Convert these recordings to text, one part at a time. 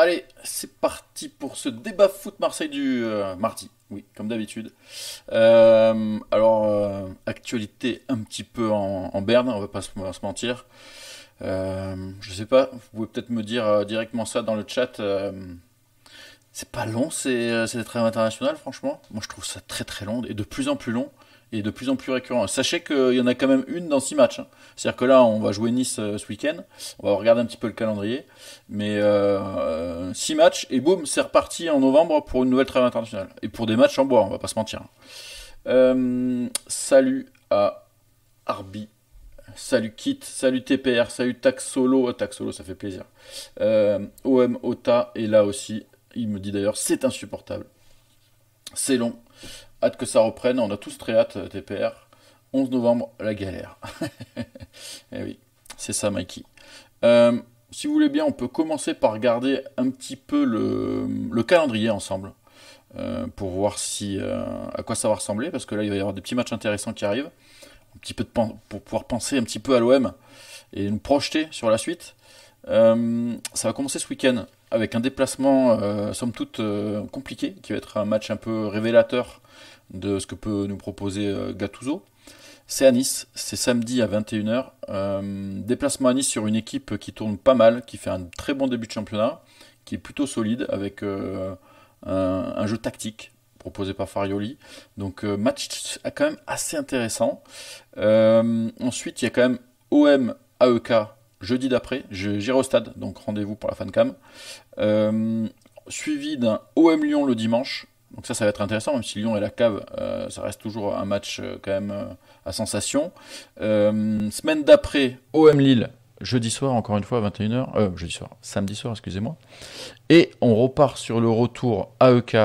Allez, c'est parti pour ce débat foot Marseille du euh, mardi. Oui, comme d'habitude. Euh, alors, euh, actualité un petit peu en, berne, on va pas se, mentir. je sais pas, vous pouvez peut-être me dire directement ça dans le chat. c'est pas long, c'est très international, franchement. Moi, je trouve ça très très long et de plus en plus long et de plus en plus récurrent. Sachez qu'il y en a quand même une dans six matchs. Hein. C'est-à-dire que là, on va jouer Nice euh, ce week-end. On va regarder un petit peu le calendrier. Mais euh, euh, six matchs et boum, c'est reparti en novembre pour une nouvelle trêve internationale. Et pour des matchs en bois, on va pas se mentir. Hein. Euh, salut à Arbi. Salut Kit, salut TPR, salut Taxolo. Taxolo, ça fait plaisir. OM Ota et là aussi. Il me dit d'ailleurs, c'est insupportable. C'est long. Hâte que ça reprenne, on a tous très hâte, euh, TPR. 11 novembre, la galère. eh oui, c'est ça, Mikey. Euh, si vous voulez bien, on peut commencer par regarder un petit peu le, calendrier ensemble. Euh, pour voir si, à quoi ça va ressembler, parce que là, il va y avoir des petits matchs intéressants qui arrivent. Un petit peu de pour pouvoir penser un petit peu à l'OM et nous projeter sur la suite. ça va commencer ce week-end avec un déplacement, somme toute, compliqué, qui va être un match un peu révélateur de ce que peut nous proposer euh, Gattuso. C'est à Nice, c'est samedi à 21h. Euh, déplacement à Nice sur une équipe qui tourne pas mal, qui fait un très bon début de championnat, qui est plutôt solide avec euh, un, jeu tactique proposé par Farioli. Donc match quand même assez intéressant. ensuite, il y a quand même OM AEK jeudi d'après, j'irai au stade, donc rendez-vous pour la cam suivi d'un OM Lyon le dimanche, donc ça, ça va être intéressant, même si Lyon et la cave, euh, ça reste toujours un match euh, quand même euh, à sensation. semaine d'après, OM Lille, jeudi soir, encore une fois, 21h, jeudi soir, samedi soir, excusez-moi. Et on repart sur le retour AEK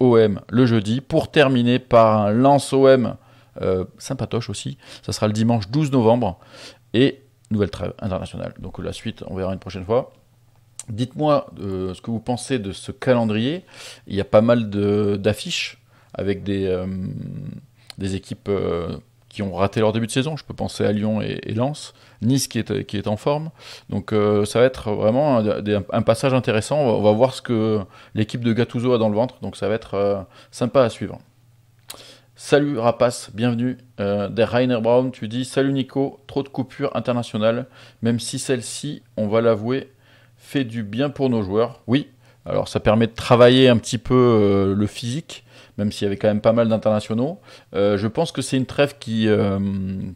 OM le jeudi, pour terminer par un lance OM sympatoche aussi. Ça sera le dimanche 12 novembre. Et nouvelle trêve internationale. Donc la suite, on verra une prochaine fois. Dites-moi euh, ce que vous pensez de ce calendrier. Il y a pas mal d'affiches avec des, euh, équipes euh, qui ont raté leur début de saison. Je peux penser à Lyon et, Lens, Nice qui est, en forme. Donc ça va être vraiment un, passage intéressant. On va, voir ce que l'équipe de Gattuso a dans le ventre. Donc ça va être sympa à suivre. Salut Rapace, bienvenue. der Rainer Braun, tu dis Salut Nico, trop de coupures internationales, même si celle-ci, on va l'avouer, fait du bien pour nos joueurs, oui. Alors ça permet de travailler un petit peu euh, le physique, même s'il y avait quand même pas mal d'internationaux. Euh, je pense que c'est une trêve qui, euh,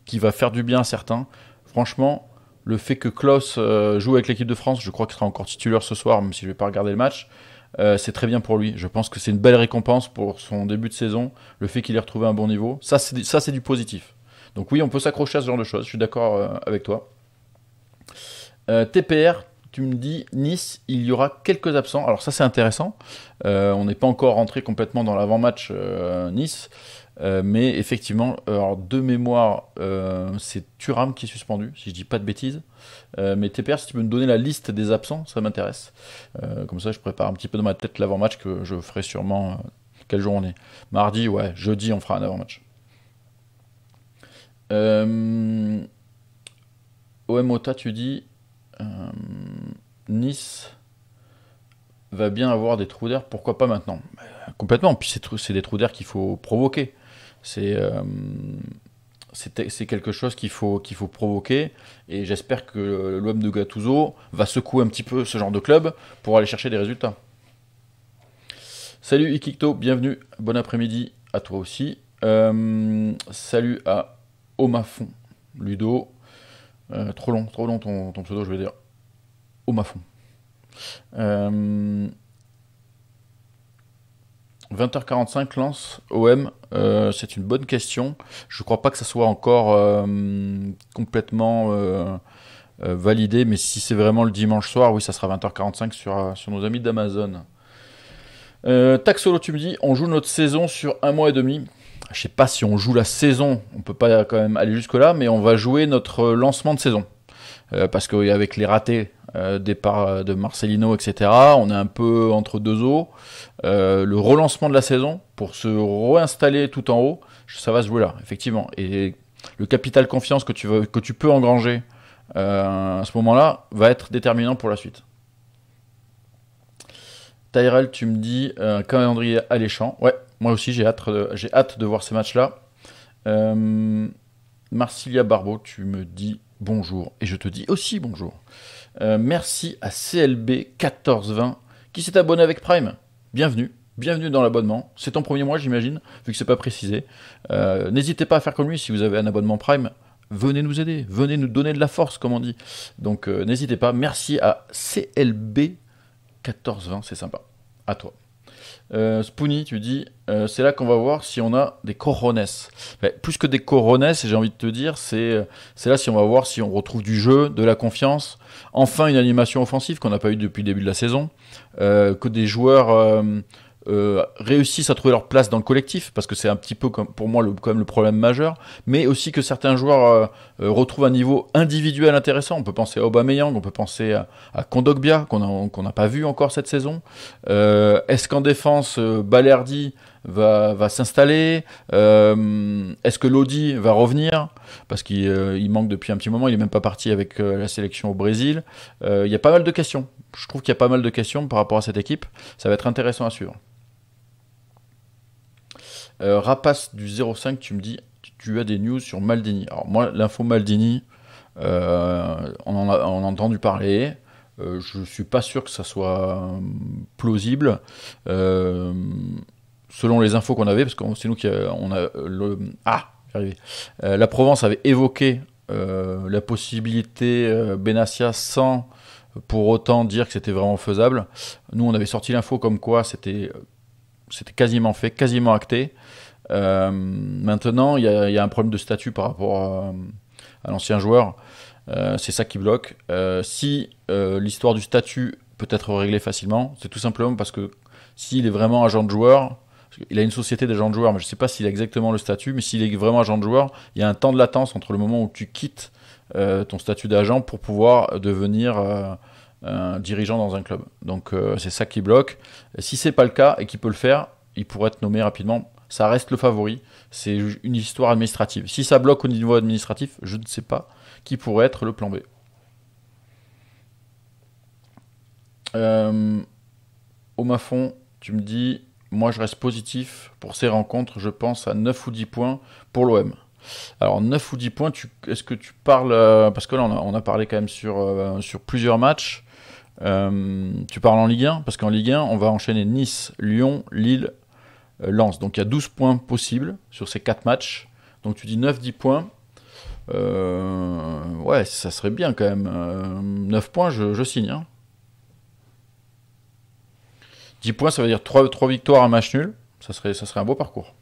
qui va faire du bien à certains. Franchement, le fait que Klaus joue avec l'équipe de France, je crois qu'il sera encore titulaire ce soir, même si je ne vais pas regarder le match. c'est très bien pour lui. Je pense que c'est une belle récompense pour son début de saison, le fait qu'il ait retrouvé un bon niveau. Ça, c'est, ça, c'est du positif. Donc oui, on peut s'accrocher à ce genre de choses. Je suis d'accord avec toi. TPR, tu me dis Nice, il y aura quelques absents. Alors ça c'est intéressant. Euh, on n'est pas encore rentré complètement dans l'avant-match euh, Nice, euh, mais effectivement, de mémoire, c'est Turam qui est suspendu, si je dis pas de bêtises. mais TPR, si tu peux me donner la liste des absents, ça m'intéresse. comme ça, je prépare un petit peu dans ma tête l'avant-match que je ferai sûrement. quel jour on est Mardi, ouais. Jeudi, on fera un avant-match. Euh... OMOTA, tu dis euh, nice va bien avoir des trous d'air, pourquoi pas maintenant bah, Complètement, puis c'est des trous d'air qu'il faut provoquer. Euh, c'est c'est quelque chose qu'il faut, qu'il faut provoquer. Et j'espère que l'OM de Gattuso va secouer un petit peu ce genre de club pour aller chercher des résultats. Salut Ikikto, bienvenue, bon après-midi à toi aussi. Euh, salut à Omafon, Ludo, euh, trop long, trop long ton, pseudo, je vais dire. Au mafond. 20h45, euh, lance OM, euh, c'est une bonne question. Je ne crois pas que ça soit encore complètement validé, mais si c'est vraiment le dimanche soir, oui, ça sera 20h45 sur, sur nos amis d'Amazon. Taxolo, tu me dis, on joue notre saison sur un mois et demi je sais pas si on joue la saison, on peut pas quand même aller jusque là, mais on va jouer notre euh, lancement de saison. Euh, parce qu'avec les ratés, des euh, départ de Marcelino, etc., on est un peu entre deux eaux. le relancement de la saison pour se réinstaller tout en haut, ça va se jouer là, effectivement. Et le capital confiance que tu, que tu peux engranger à ce moment-là va être déterminant pour la suite. Tyrell, tu me dis un calendrier alléchant. Ouais, moi aussi, j'ai hâte, euh, j'ai hâte de voir ces matchs-là. Euh, Marcilia Barbeau, tu me dis bonjour. Et je te dis aussi bonjour. Euh, merci à CLB1420 qui s'est abonné avec Prime. Bienvenue. Bienvenue dans l'abonnement. C'est ton premier mois, j'imagine, vu que c'est pas précisé. N'hésitez pas à faire comme lui si vous avez un abonnement Prime. Venez nous aider, venez nous donner de la force, comme on dit. Donc n'hésitez pas. Merci à CLB1420, c'est sympa. À toi. Euh, tu dis, euh, c'est là qu'on va voir si on a des coronesses. plus que des coronesses, j'ai envie de te dire, euh, c'est là si on va voir si on retrouve du jeu, de la confiance, enfin une animation offensive qu'on n'a pas eu depuis le début de la saison, euh, que des joueurs euh, réussissent à trouver leur place dans le collectif, parce que c'est un petit peu comme, pour moi le, quand même le problème majeur, mais aussi que certains joueurs euh, euh, retrouvent un niveau individuel intéressant. On peut penser à Aubameyang, on peut penser à, à Kondogbia, qu'on n'a pas vu encore cette saison. Est-ce qu'en défense, Balerdi va, va s'installer Est-ce que Lodi va revenir Parce qu'il manque depuis un petit moment, il n'est même pas parti avec la sélection au Brésil. Il y a pas mal de questions. Je trouve qu'il y a pas mal de questions par rapport à cette équipe. Ça va être intéressant à suivre. Euh, Rapace du 05, tu me dis, tu as des news sur Maldini. Alors moi, l'info Maldini, euh, on, en a, entendu parler. Euh, je ne suis pas sûr que ça soit plausible. selon les infos qu'on avait, parce que c'est nous qui avons on a le ah, la Provence avait évoqué la possibilité Benassia sans pour autant dire que c'était vraiment faisable. Nous, on avait sorti l'info comme quoi c'était c'était quasiment fait, quasiment acté. Euh, maintenant, il y, a un problème de statut par rapport à, l'ancien joueur. Euh, c'est ça qui bloque. Euh, si l'histoire du statut peut être réglée facilement, c'est tout simplement parce que s'il est vraiment agent de joueur, il a une société d'agent de joueur mais je ne sais pas s'il a exactement le statut, mais s'il est vraiment agent de joueur, il y a un temps de latence entre le moment où tu quittes ton statut d'agent pour pouvoir devenir un dirigeant dans un club. Donc c'est ça qui bloque. Si c'est pas le cas et qu'il peut le faire, il pourrait être nommé rapidement ça reste le favori. C'est une histoire administrative. Si ça bloque au niveau administratif, je ne sais pas qui pourrait être le plan B. Euh, au fond tu me dis, moi je reste positif pour ces rencontres, je pense à 9 ou 10 points pour l'OM. Alors 9 ou 10 points, est-ce que tu parles, euh, parce que là on a, parlé quand même sur, euh, sur plusieurs matchs, tu parles en Ligue 1, parce qu'en Ligue 1 on va enchaîner Nice, Lyon, Lille, euh, lance, Donc il y a 12 points possibles sur ces 4 matchs. Donc tu dis 9-10 points. Euh, ouais, ça serait bien quand même. 9 euh, points, je, signe. 10 hein. points, ça veut dire 3, 3 victoires, un match nul. Ça serait, ça serait un beau parcours.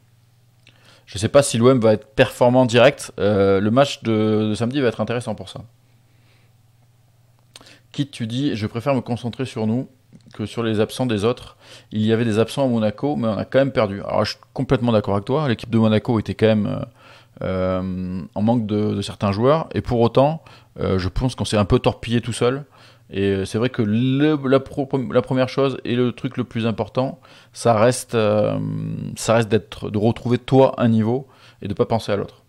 Je ne sais pas si l'OM va être performant direct. le match de, de, samedi va être intéressant pour ça. Quitte, tu dis, je préfère me concentrer sur nous que sur les absents des autres. Il y avait des absents à Monaco, mais on a quand même perdu. Alors, je suis complètement d'accord avec toi. L'équipe de Monaco était quand même euh, euh, en manque de, certains joueurs. Et pour autant, euh, je pense qu'on s'est un peu torpillé tout seul. Et c'est vrai que la, première chose et le truc le plus important, ça reste, ça reste d'être, de retrouver toi un niveau et de ne pas penser à l'autre.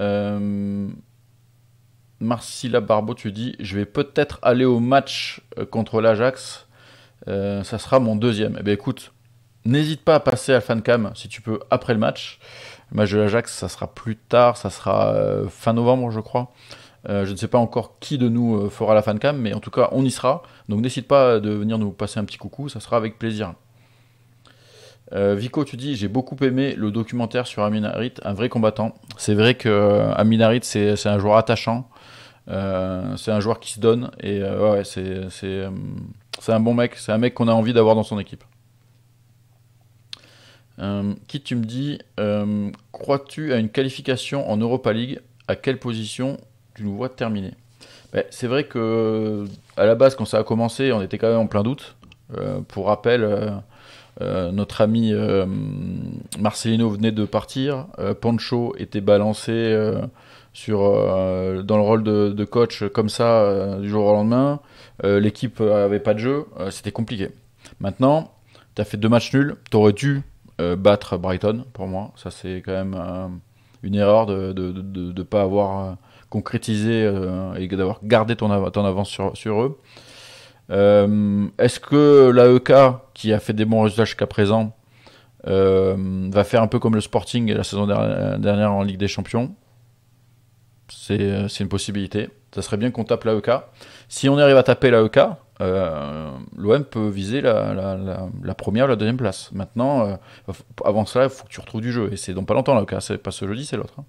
Euh, Marcilla Barbeau, tu dis Je vais peut-être aller au match euh, contre l'Ajax. Euh, ça sera mon deuxième. Eh bien, écoute, n'hésite pas à passer à la Fancam si tu peux après le match. Le match de l'Ajax, ça sera plus tard, ça sera euh, fin novembre, je crois. je ne sais pas encore qui de nous fera la fancam, mais en tout cas, on y sera. Donc n'hésite pas de venir nous passer un petit coucou, ça sera avec plaisir. Vico, tu dis, j'ai beaucoup aimé le documentaire sur Aminarit, un vrai combattant. C'est vrai que c'est un joueur attachant. Euh, c'est un joueur qui se donne et euh, euh, c'est, un bon mec, c'est un mec qu'on a envie d'avoir dans son équipe. qui tu me dis, crois-tu à une qualification en Europa League À quelle position tu nous vois terminer ben, C'est vrai que à la base, quand ça a commencé, on était quand même en plein doute. pour rappel, notre ami Marcelino venait de partir, Pancho était balancé sur, euh, dans le rôle de, coach comme ça euh, du jour au lendemain. Euh, l'équipe avait pas de jeu, c'était compliqué. Maintenant, tu as fait deux matchs nuls, tu aurais dû battre Brighton pour moi. Ça, c'est quand même une erreur de ne pas avoir concrétisé et d'avoir gardé ton, ton, avance sur, eux. Est-ce que l'AEK, qui a fait des bons résultats jusqu'à présent, va faire un peu comme le Sporting la saison dernière en Ligue des Champions. Euh, c'est une possibilité. Ça serait bien qu'on tape la EK. Si on arrive à taper la EK, euh, l'OM peut viser la, première ou la deuxième place. Maintenant, euh, avant cela, il faut que tu retrouves du jeu. Et c'est dans pas longtemps, l'AEK. cas. C'est pas ce jeudi, c'est l'autre. Hein.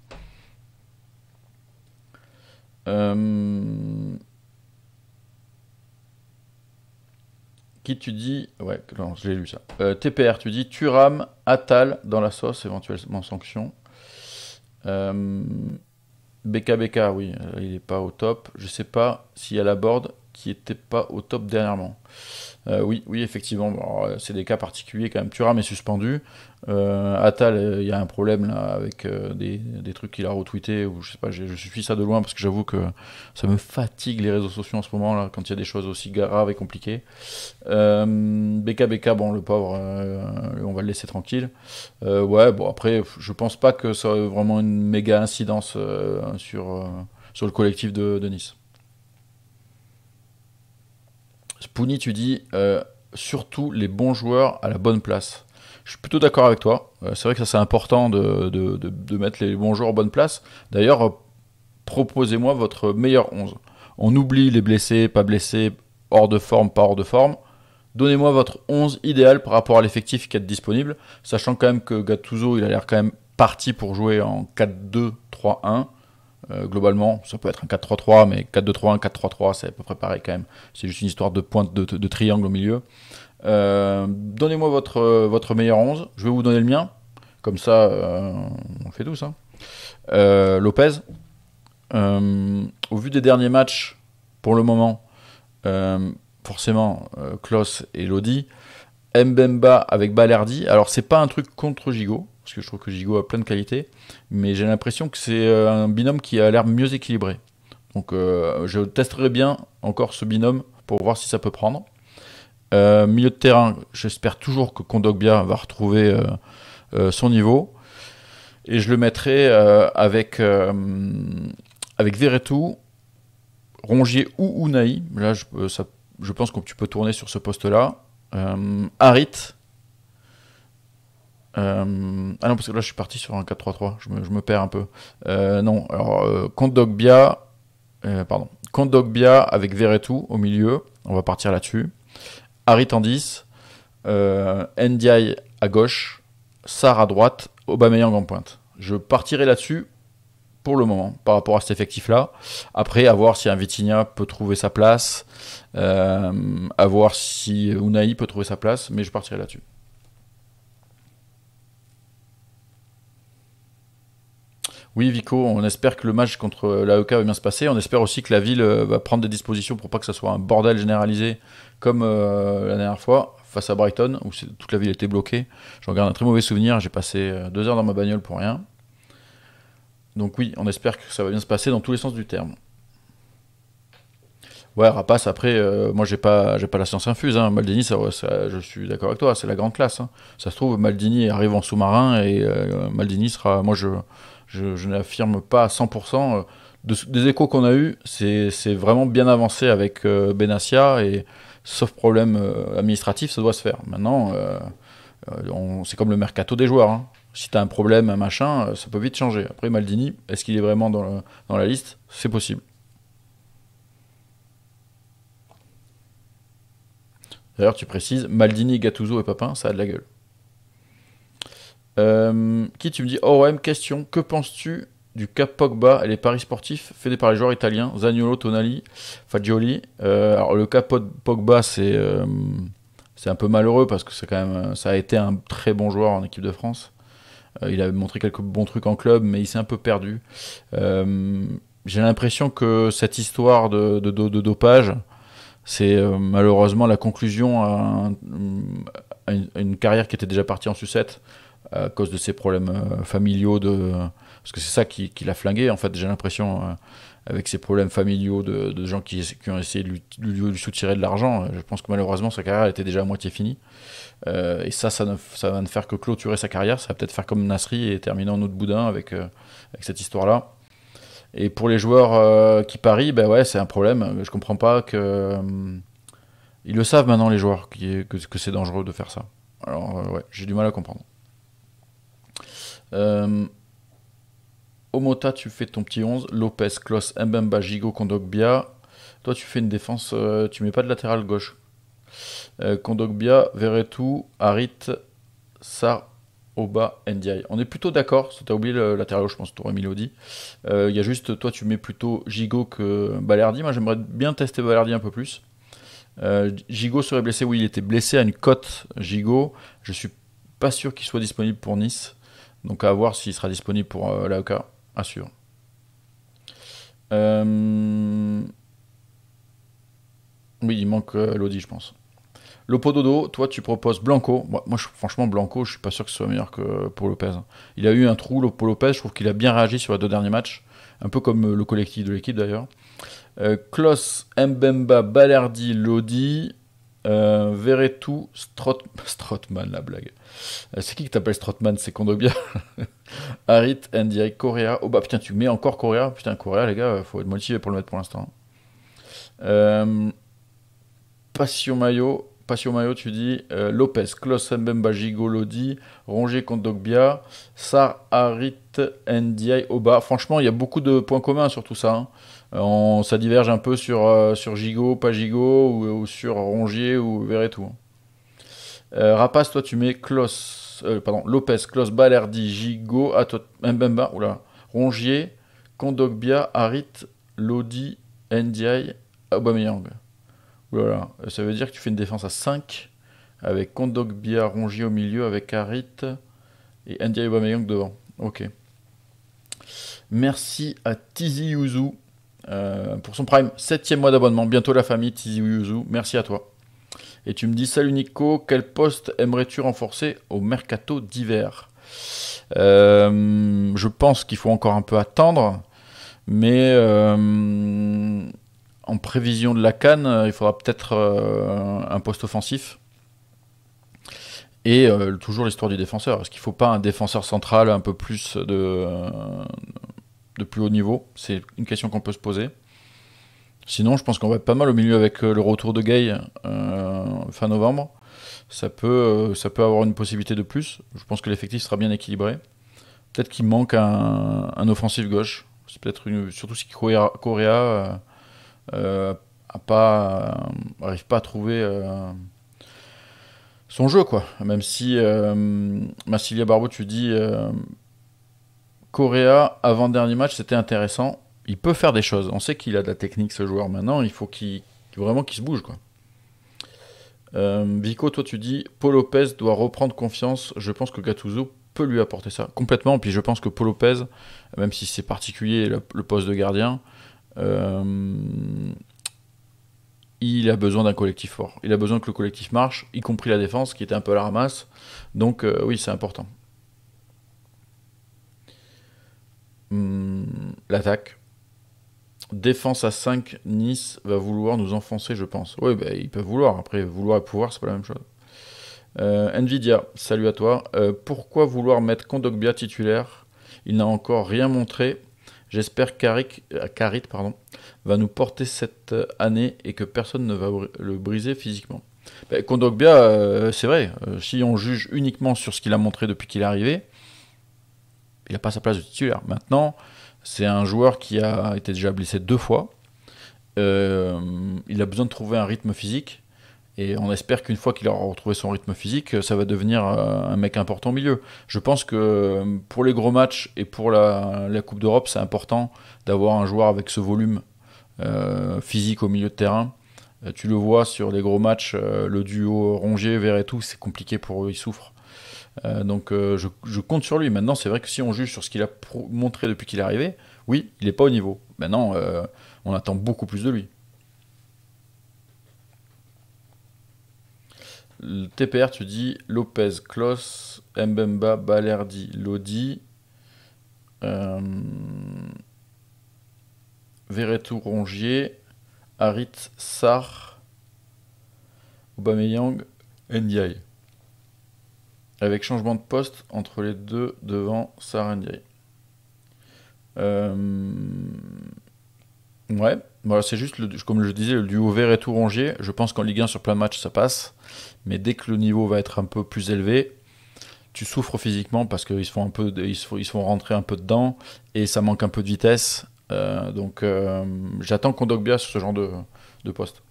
Qui tu dis Ouais, je l'ai lu ça. TPR, tu dis Turam, Atal dans la sauce, éventuellement sanction. Euh... BKBK, oui, euh, il n'est pas au top. Je ne sais pas s'il y a la board qui n'était pas au top dernièrement. Euh, oui, oui, effectivement, euh, c'est des cas particuliers quand même. Turam est suspendu. Euh, Atal, il euh, y a un problème là avec euh, des, trucs qu'il a retweeté ou je sais pas, je, suis ça de loin parce que j'avoue que ça me fatigue les réseaux sociaux en ce moment là quand il y a des choses aussi graves et compliquées. BKBK, bon le pauvre, on va le laisser tranquille. ouais, bon après, je pense pas que ça ait vraiment une méga incidence sur sur le collectif de, Nice. Spouni, tu dis surtout les bons joueurs à la bonne place. Je suis plutôt d'accord avec toi. Euh, c'est vrai que ça, c'est important de, mettre les bons joueurs en bonne place. D'ailleurs, euh, proposez-moi votre meilleur 11. On oublie les blessés, pas blessés, hors de forme, pas hors de forme. Donnez-moi votre 11 idéal par rapport à l'effectif qui est disponible, sachant quand même que Gattuso, il a l'air quand même parti pour jouer en 4-2-3-1. Euh, globalement, ça peut être un 4-3-3, mais 4-2-3-1, 4-3-3, c'est à peu près pareil quand même. C'est juste une histoire de pointe de triangle au milieu. Euh, donnez-moi votre, euh, votre meilleur 11. Je vais vous donner le mien. Comme ça, euh, on fait tous. Hein. Lopez. au vu des derniers matchs, pour le moment, forcément, Klaus et Lodi. Mbemba avec Balerdi. Alors, c'est pas un truc contre Gigot, parce que je trouve que Gigot a plein de qualités, mais j'ai l'impression que c'est un binôme qui a l'air mieux équilibré. Donc, je testerai bien encore ce binôme pour voir si ça peut prendre. Euh, milieu de terrain, j'espère toujours que Kondogbia va retrouver euh, euh, son niveau. Et je le mettrai avec, avec Veretout, Rongier ou Unai. Là, je, ça, je pense que tu peux tourner sur ce poste-là. Harit. ah non, parce que là, je suis parti sur un 4-3-3. Je me, perds un peu. non, alors, Kondogbia, pardon, Kondogbia avec Veretout au milieu. On va partir là-dessus. Harry en 10, Ndiaye à gauche, Sar à droite, Aubameyang en pointe. Je partirai là-dessus pour le moment par rapport à cet effectif-là. Après, à voir si un Vitinha peut trouver sa place, euh, à voir si Unai peut trouver sa place, mais je partirai là-dessus. Oui, Vico, on espère que le match contre l'AEK va bien se passer. On espère aussi que la ville euh, va prendre des dispositions pour pas que ce soit un bordel généralisé comme euh, la dernière fois face à Brighton où toute la ville était bloquée. J'en garde un très mauvais souvenir. J'ai passé euh, deux heures dans ma bagnole pour rien. Donc oui, on espère que ça va bien se passer dans tous les sens du terme. Ouais, Rapace, après, euh, moi, j'ai pas, j'ai pas la science infuse. Hein. Maldini, ça, je suis d'accord avec toi, c'est la grande classe. Hein. Ça se trouve, Maldini arrive en sous-marin et Maldini sera. Moi, je, je, n'affirme pas à 100%. des échos qu'on a eus, c'est, vraiment bien avancé avec Benassia et sauf problème euh, administratif, ça doit se faire. Maintenant, euh, euh, c'est comme le mercato des joueurs. Hein. Si tu as un problème, un machin, ça peut vite changer. Après, Maldini, est-ce qu'il est vraiment dans, la liste C'est possible. D'ailleurs, tu précises, Maldini, Gattuso et Papin, ça a de la gueule. qui tu me dis, OM, question, que penses-tu du Cap Pogba et les paris sportifs faits par les joueurs italiens Zagnolo, Tonali, Fagioli. Euh, alors le Cap Pogba, euh, c'est un peu malheureux parce que quand même euh, ça a été un très bon joueur en équipe de France. il a montré quelques bons trucs en club, mais il s'est un peu perdu. J'ai l'impression que cette histoire de, dopage, c'est malheureusement la conclusion à, une, carrière qui était déjà partie en sucette à cause de ses problèmes familiaux de parce que c'est ça qui, l'a flingué, en fait, j'ai l'impression, euh, avec ses problèmes familiaux de, gens qui, ont essayé de lui, soutirer de l'argent. Euh, je pense que malheureusement, sa carrière était déjà à moitié finie. Euh, et ça, ça, ne, va ne faire que clôturer sa carrière. Ça va peut-être faire comme Nasri et terminer en autre boudin avec, cette histoire-là. Et pour les joueurs qui parient, ben ouais, c'est un problème. Je comprends pas que. ils le savent maintenant, les joueurs, que, que c'est dangereux de faire ça. Alors, ouais, j'ai du mal à comprendre. Euh. Omota, tu fais ton petit 11. Lopez, Klos, Mbemba, Gigo, Kondogbia. Toi, tu fais une défense, euh, tu mets pas de latéral gauche. Condogbia, euh, Kondogbia, Veretout, Harit, Sar, Oba, Ndiaye. On est plutôt d'accord, tu as oublié le latéral gauche, je pense, tu aurais mis Il y a juste, toi, tu mets plutôt Gigo que Balerdi. Moi, j'aimerais bien tester Balerdi un peu plus. Euh, Gigo serait blessé, oui, il était blessé à une cote, Gigo. Je suis pas sûr qu'il soit disponible pour Nice. Donc à voir s'il sera disponible pour l'AOK assure euh, Oui, il manque euh, Lodi, je pense. Dodo, toi tu proposes Blanco. Moi, franchement, Blanco, je suis pas sûr que ce soit meilleur que Paul Lopez. Il a eu un trou, Lopo Lopez, je trouve qu'il a bien réagi sur les deux derniers matchs, un peu comme euh, le collectif de l'équipe d'ailleurs. Euh, Mbemba, Balerdi, Lodi. Euh, tout Strot... Strotman, la blague. Euh, c'est qui que t'appelles Strotman C'est Kondogbia, Harit, Ndiaye, Correa. Oh bah putain, tu mets encore Correa. Putain, Correa, les gars, euh, faut être motivé pour le mettre pour l'instant. Hein. Euh... Passion Mayo. Passion Mayo, tu dis euh, Lopez, Klos, Mbemba, Gigolodi, Lodi, Rongé, Kondogbia, Sar, Harit, Ndiaye, Oba. Franchement, il y a beaucoup de points communs sur tout ça. Hein. Euh, on, ça diverge un peu sur, euh, sur Gigot, pas Gigo, ou, sur Rongier, ou verrez tout. Hein. Euh, Rapace, toi, tu mets Klos, pardon, Lopez, Klos, Balerdi, Gigo, ah, toi Mbemba, Rongier, Kondogbia, Harit, Lodi, Ndiaye, Aubameyang. Voilà, ça veut dire que tu fais une défense à 5 avec Kondogbia, Rongier au milieu, avec Harit et Ndiaye Aubameyang devant. Ok. Merci à Tizi Yuzu euh, pour son Prime. Septième mois d'abonnement. Bientôt la famille, Tizi Merci à toi. Et tu me dis, salut Nico, quel poste aimerais-tu renforcer au mercato d'hiver euh, Je pense qu'il faut encore un peu attendre, mais euh, en prévision de la canne, il faudra peut-être un poste offensif. Et toujours l'histoire du défenseur. Est-ce qu'il ne faut pas un défenseur central un peu plus de, de plus haut niveau C'est une question qu'on peut se poser. Sinon, je pense qu'on va être pas mal au milieu avec euh, le retour de Gay euh, fin novembre. Ça peut, euh, ça peut avoir une possibilité de plus. Je pense que l'effectif sera bien équilibré. Peut-être qu'il manque un, un offensif gauche. C'est peut-être surtout si Correa, Correa euh, pas, pas à trouver son jeu, quoi. Même si Massilia Barbeau, tu dis, Correa, avant-dernier match, c'était intéressant. Il peut faire des choses. On sait qu'il a de la technique, ce joueur. Maintenant, il faut qu'il vraiment qu'il se bouge. Quoi. Euh, Vico, toi, tu dis Paul Lopez doit reprendre confiance. Je pense que Gattuso peut lui apporter ça complètement. Puis je pense que Paul Lopez, même si c'est particulier le, poste de gardien, euh, il a besoin d'un collectif fort. Il a besoin que le collectif marche, y compris la défense qui était un peu à la ramasse. Donc, euh, oui, c'est important. Hmm, l'attaque. Défense à 5, Nice va vouloir nous enfoncer, je pense. Oui, bah, ils peuvent vouloir. Après, vouloir et pouvoir, c'est pas la même chose. Euh, Nvidia, salut à toi. Euh, pourquoi vouloir mettre Kondogbia titulaire Il n'a encore rien montré. J'espère euh, qu'Arit pardon, va nous porter cette année et que personne ne va le briser physiquement. Ben, Kondogbia, c'est vrai, si on juge uniquement sur ce qu'il a montré depuis qu'il est arrivé, il n'a pas sa place de titulaire. Maintenant, c'est un joueur qui a été déjà blessé deux fois. Euh, il a besoin de trouver un rythme physique. Et on espère qu'une fois qu'il aura retrouvé son rythme physique, ça va devenir euh, un mec important au milieu. Je pense que euh, pour les gros matchs et pour la, Coupe d'Europe, c'est important d'avoir un joueur avec ce volume physique au milieu de terrain. tu le vois sur les gros matchs, le duo Rongier, tout, c'est compliqué pour eux, ils souffrent. Euh, donc euh, je, compte sur lui. Maintenant, c'est vrai que si on juge sur ce qu'il a montré depuis qu'il est arrivé, oui, il n'est pas au niveau. Maintenant, euh, on attend beaucoup plus de lui. TPR, tu dis Lopez, Klos, Mbemba, Balerdi, Lodi, Verretou, Rongier, Harit, Sar, Aubameyang, Ndiaye avec changement de poste entre les deux devant Sarandiri. Euh, ouais, voilà, bah, c'est juste, comme je disais, le duo vert et tout rongé. Je pense qu'en Ligue 1, sur plein match, ça passe. Mais dès que le niveau va être un peu plus élevé, tu souffres physiquement parce qu'ils se, font un peu rentrer un peu dedans et ça manque un peu de vitesse. Euh, donc euh, j'attends qu'on dogue bien sur ce genre de, de poste.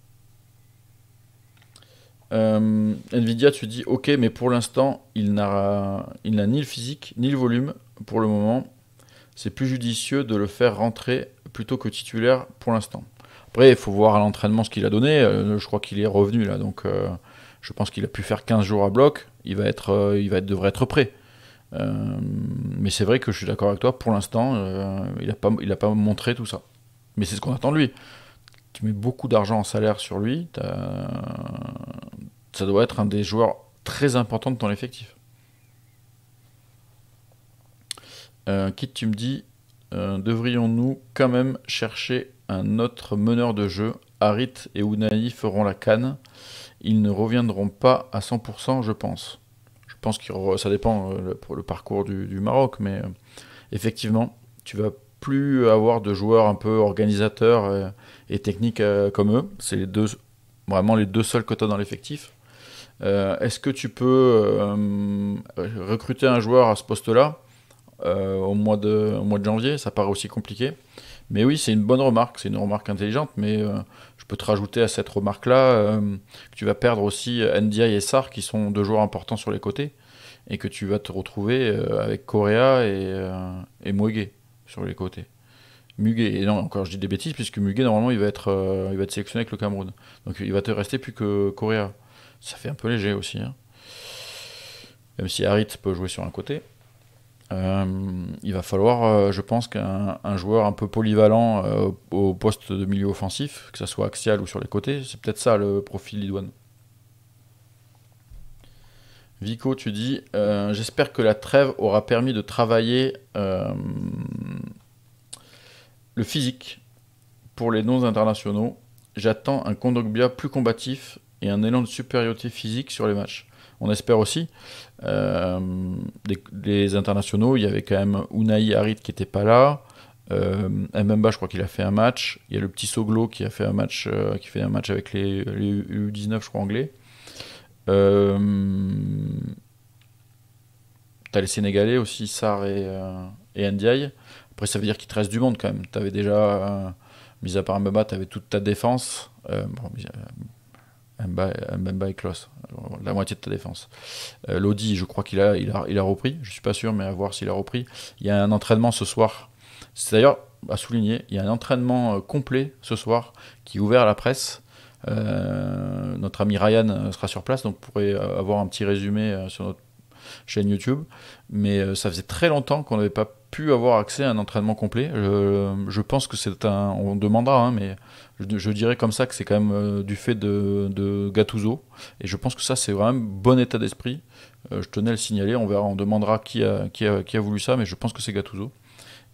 Euh, Nvidia, tu dis ok, mais pour l'instant, il n'a ni le physique ni le volume pour le moment. C'est plus judicieux de le faire rentrer plutôt que titulaire pour l'instant. Après, il faut voir à l'entraînement ce qu'il a donné. Euh, je crois qu'il est revenu là, donc euh, je pense qu'il a pu faire 15 jours à bloc. Il va être, il va être, devrait être prêt. mais c'est vrai que je suis d'accord avec toi. Pour l'instant, il n'a pas, il pas montré tout ça. Mais c'est ce qu'on attend de lui. Tu mets beaucoup d'argent en salaire sur lui ça doit être un des joueurs très importants de ton effectif. Euh, Kit, tu me dis, euh, devrions-nous quand même chercher un autre meneur de jeu Harit et Unai feront la canne. Ils ne reviendront pas à 100%, je pense. Je pense que ça dépend euh, pour le parcours du, Maroc, mais effectivement, tu vas plus avoir de joueurs un peu organisateurs et, techniques comme eux. C'est les deux, vraiment les deux seuls que dans l'effectif. Euh, est-ce que tu peux euh, recruter un joueur à ce poste-là euh, au, mois de, janvier Ça paraît aussi compliqué. Mais oui, c'est une bonne remarque, c'est une remarque intelligente, mais je peux te rajouter à cette remarque-là que tu vas perdre aussi Ndiaye et Sar, qui sont deux joueurs importants sur les côtés, et que tu vas te retrouver avec Correa et, et sur les côtés. Mugue et non, encore je dis des bêtises, puisque Muguet, normalement, il va, être, il va être sélectionné avec le Cameroun. Donc il va te rester plus que Correa. Ça fait un peu léger aussi. Hein. Même si Harit peut jouer sur un côté. Euh, il va falloir, euh, je pense, qu'un joueur un peu polyvalent euh, au poste de milieu offensif, que ce soit axial ou sur les côtés, c'est peut-être ça le profil Lidouane. Vico, tu dis J'espère que la trêve aura permis de travailler le physique pour les non internationaux. J'attends un Kondogbia plus combatif et un élan de supériorité physique sur les matchs. On espère aussi. les, euh, internationaux, il y avait quand même Unai Harit qui n'était pas là. Euh, Mbemba, je crois qu'il a fait un match. Il y a le petit Soglo qui a fait un match, euh, qui fait un match avec les, U19, je crois, anglais. Tu euh, T'as les Sénégalais aussi, Sar et, Ndiaye. Après, ça veut dire qu'il te reste du monde quand même. Tu avais déjà, mis à part Mbemba, avais toute ta défense. Bon, Mbemba et Klos, la moitié de ta défense. Euh, Lodi, je crois qu'il a, il a, il a repris, je suis pas sûr, mais à voir s'il a repris. Il y a un entraînement ce soir. C'est d'ailleurs à souligner, il y a un entraînement euh, complet ce soir qui est ouvert à la presse. Euh, notre ami Ryan sera sur place, donc vous pourrez avoir un petit résumé sur notre chaîne YouTube. Mais ça faisait très longtemps qu'on n'avait pas pu avoir accès à un entraînement complet. Je, pense que c'est un. On demandera, hein, mais je, dirais comme ça que c'est quand même euh, du fait de, de, Et je pense que ça, c'est vraiment bon état d'esprit. Euh, je tenais à le signaler. On verra, on demandera qui a, qui a, qui a voulu ça, mais je pense que c'est Gattuso.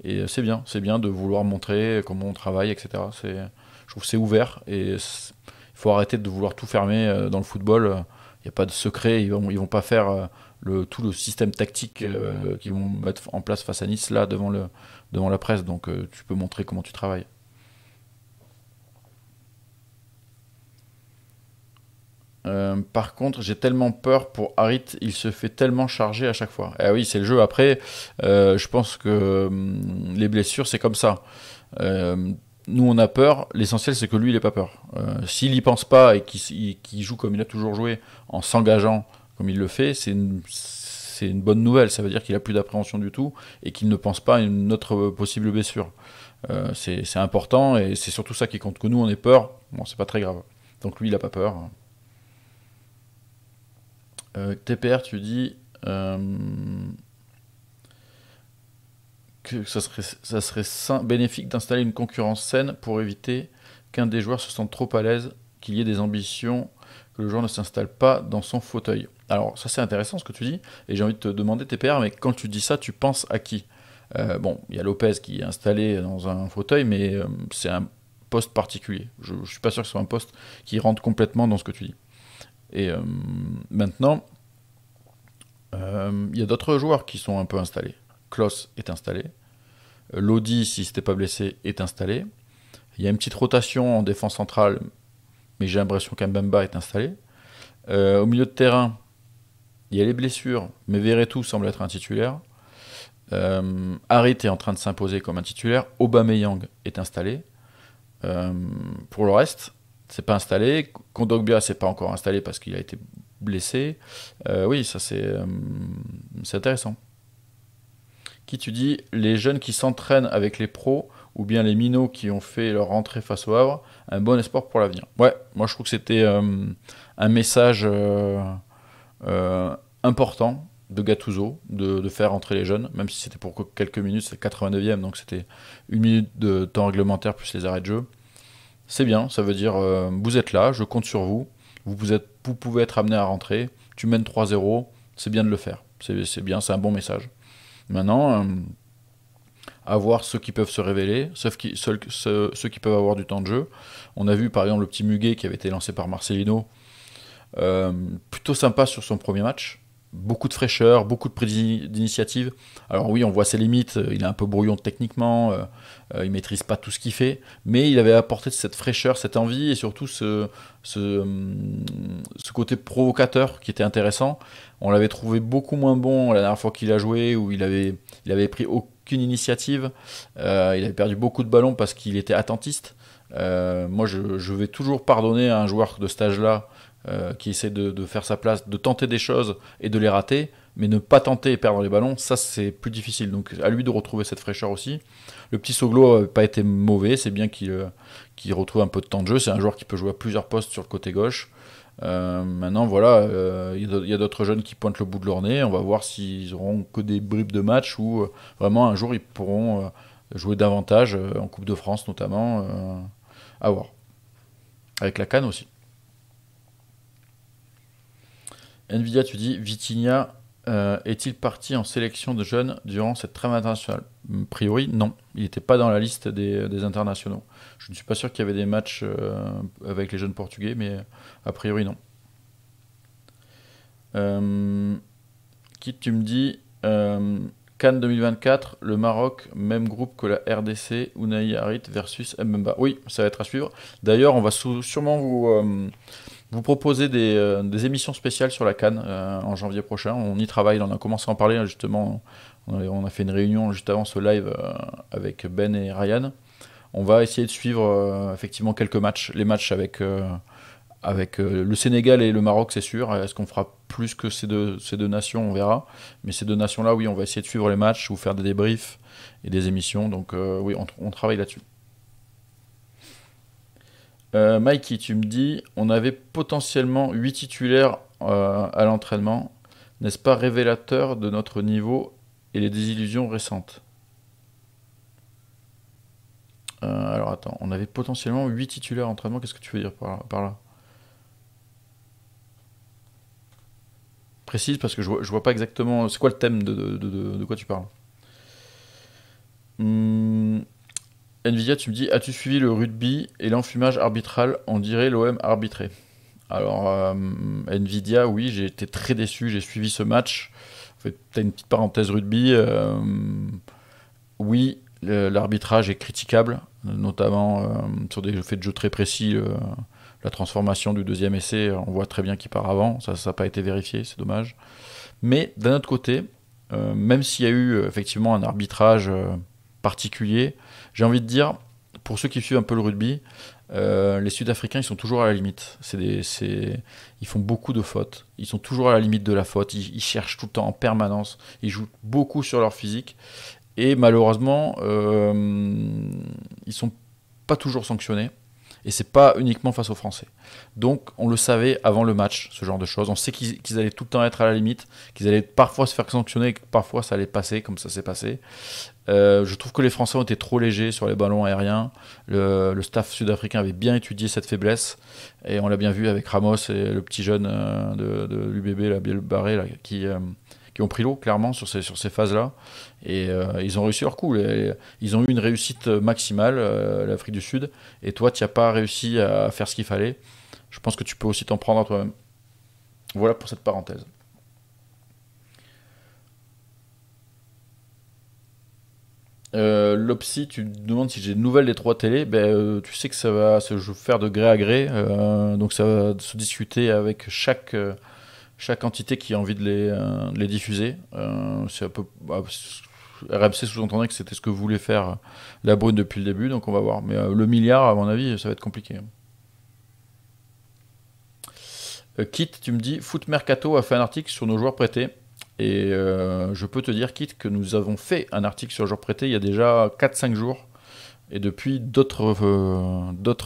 Et euh, c'est bien, c'est bien de vouloir montrer comment on travaille, etc. je trouve que c'est ouvert et il faut arrêter de vouloir tout fermer dans le football. Il n'y a pas de secret, ils vont, ils vont pas faire le, tout le système tactique qu'ils vont mettre en place face à Nice là devant, le, devant la presse. Donc tu peux montrer comment tu travailles. Euh, par contre, j'ai tellement peur pour Harit, il se fait tellement charger à chaque fois. Ah oui, c'est le jeu. Après, euh, je pense que hum, les blessures, c'est comme ça. Euh, nous, on a peur. L'essentiel, c'est que lui, il n'ait pas peur. S'il n'y pense pas et qu'il joue comme il a toujours joué, en s'engageant comme il le fait, c'est une, bonne nouvelle. Ça veut dire qu'il a plus d'appréhension du tout et qu'il ne pense pas à une autre possible blessure. c'est important et c'est surtout ça qui compte. Que nous, on ait peur, bon, c'est pas très grave. Donc lui, il n'a pas peur. Euh, TPR, tu dis euh, que ça serait, ça serait bénéfique d'installer une concurrence saine pour éviter qu'un des joueurs se sente trop à l'aise, qu'il y ait des ambitions, que le joueur ne s'installe pas dans son fauteuil. Alors ça c'est intéressant ce que tu dis, et j'ai envie de te demander TPR, mais quand tu dis ça, tu penses à qui euh, Bon, il y a Lopez qui est installé dans un fauteuil, mais c'est un poste particulier. Je ne suis pas sûr que ce soit un poste qui rentre complètement dans ce que tu dis. Et euh, maintenant, euh, il y a d'autres joueurs qui sont un peu installés. Kloss est installé. Lodi, si n'était pas blessé, est installé. Il y a une petite rotation en défense centrale, mais j'ai l'impression qu'Ambamba est installé. Euh, au milieu de terrain, il y a les blessures, mais Veretu semble être un titulaire. Euh, Harit est en train de s'imposer comme un titulaire. Aubameyang est installé. pour le reste, c'est pas installé. Kondogbia, c'est pas encore installé parce qu'il a été blessé. Euh, oui, ça c'est euh, c'est intéressant. Qui tu dis les jeunes qui s'entraînent avec les pros ou bien les minots qui ont fait leur entrée face au Havre, un bon espoir pour l'avenir. Ouais, moi je trouve que c'était euh, un message important de Gattuso de, faire entrer les jeunes, même si c'était pour quelques minutes, c'est 89e, donc c'était une minute de temps réglementaire plus les arrêts de jeu c'est bien, ça veut dire euh, vous êtes là, je compte sur vous, vous, êtes, vous pouvez être amené à rentrer, tu mènes 3-0, c'est bien de le faire, c'est bien, c'est un bon message. Maintenant, euh, à voir ceux qui peuvent se révéler, ceux qui, qui, peuvent avoir du temps de jeu. On a vu par exemple le petit Muguet qui avait été lancé par Marcelino, euh, plutôt sympa sur son premier match, beaucoup de fraîcheur, beaucoup de prise d'initiative. Alors oui, on voit ses limites, euh, il est un peu brouillon techniquement, euh, euh, il maîtrise pas tout ce qu'il fait, mais il avait apporté cette fraîcheur, cette envie et surtout hum, ce, côté provocateur qui était intéressant. On l'avait trouvé beaucoup moins bon la dernière fois qu'il a joué, où il avait, il avait pris aucune initiative, il avait perdu beaucoup de ballons parce qu'il était attentiste. moi, je, je, vais toujours pardonner à un joueur de stage là euh, qui essaie de, faire sa place, de tenter des choses et de les rater, mais ne pas tenter et perdre les ballons, ça c'est plus difficile. Donc à lui de retrouver cette fraîcheur aussi. Le petit Soglo n'a pas été mauvais, c'est bien euh, qu'il retrouve un peu de temps de jeu. C'est un joueur qui peut jouer à plusieurs postes sur le côté gauche. Euh, maintenant, voilà, il y a d'autres jeunes qui pointent le bout de leur nez. On va voir s'ils auront que des bribes de match ou vraiment un jour ils pourront jouer davantage en Coupe de France notamment. à voir. Avec la canne aussi. Nvidia, tu dis, Vitinha euh, est-il parti en sélection de jeunes durant cette trame internationale mm, A priori, non. Il n'était pas dans la liste des, internationaux. Je ne suis pas sûr qu'il y avait des matchs euh, avec les jeunes portugais, mais a priori, non. Euh, Kit, tu me dis, Cannes 2024, le Maroc, même groupe que la RDC, Unai Harit versus Mbemba. Oui, ça va être à suivre. D'ailleurs, on va sûrement vous vous proposer euh, des, émissions spéciales sur la Cannes euh, en janvier prochain. On y travaille, on a commencé à en parler hein, justement. On a fait une réunion juste avant ce live euh, avec Ben et Ryan. On va essayer de suivre effectivement quelques matchs, les matchs avec avec le Sénégal et le Maroc, c'est sûr. Est-ce qu'on fera plus que ces deux, ces deux nations On verra. Mais ces deux nations-là, oui, on va essayer de suivre les matchs ou faire des débriefs et des émissions. Donc, oui, on travaille là-dessus. Euh, Mikey, tu me dis, on avait potentiellement 8 titulaires euh, à l'entraînement. N'est-ce pas révélateur de notre niveau et les désillusions récentes euh, Alors attends, on avait potentiellement 8 titulaires à l'entraînement. Qu'est-ce que tu veux dire par, là Précise parce que je vois, vois pas exactement. C'est quoi le thème de, de quoi tu parles hum... Nvidia, tu me dis, as-tu suivi le rugby et l'enfumage arbitral On dirait l'OM arbitré. Alors, euh, Nvidia, oui, j'ai été très déçu, j'ai suivi ce match. En fait, une petite parenthèse rugby. Euh, oui, l'arbitrage est critiquable, notamment euh, sur des faits de jeu très précis. la transformation du deuxième essai, on voit très bien qu'il part avant. Ça, ça n'a pas été vérifié, c'est dommage. Mais d'un autre côté, même s'il y a eu effectivement un arbitrage particulier, j'ai envie de dire, pour ceux qui suivent un peu le rugby, euh, les Sud-Africains, ils sont toujours à la limite. ils font beaucoup de fautes. Ils sont toujours à la limite de la faute. Ils, cherchent tout le temps en permanence. Ils jouent beaucoup sur leur physique. Et malheureusement, ils euh, ils sont pas toujours sanctionnés. Et c'est pas uniquement face aux Français. Donc, on le savait avant le match, ce genre de choses. On sait qu'ils allaient tout le temps être à la limite, qu'ils allaient parfois se faire sanctionner, que parfois ça allait passer, comme ça s'est passé. Euh, je trouve que les Français ont été trop légers sur les ballons aériens. Le, staff sud-africain avait bien étudié cette faiblesse. Et on l'a bien vu avec Ramos et le petit jeune euh, de, l'UBB, la Biel euh, qui, ont pris l'eau clairement sur ces, sur ces phases-là. Et ils ont réussi leur coup. ils ont eu une réussite maximale, l'Afrique du Sud. Et toi, tu n'as pas réussi à faire ce qu'il fallait. Je pense que tu peux aussi t'en prendre à toi-même. Voilà pour cette parenthèse. Euh, L'OPSI, tu demandes si j'ai de nouvelles des trois télés. Ben, euh, tu sais que ça va se faire de gré à gré. Euh, donc ça va se discuter avec chaque, chaque entité qui a envie de les, les diffuser. C'est un peu. Bah, RMC sous-entendait que c'était ce que voulait faire la Brune depuis le début, donc on va voir. Mais le milliard, à mon avis, ça va être compliqué. Kit, tu me dis, Foot Mercato a fait un article sur nos joueurs prêtés. Et euh, je peux te dire, Kit, que nous avons fait un article sur joueurs prêtés il y a déjà 4-5 jours. Et depuis, d'autres sites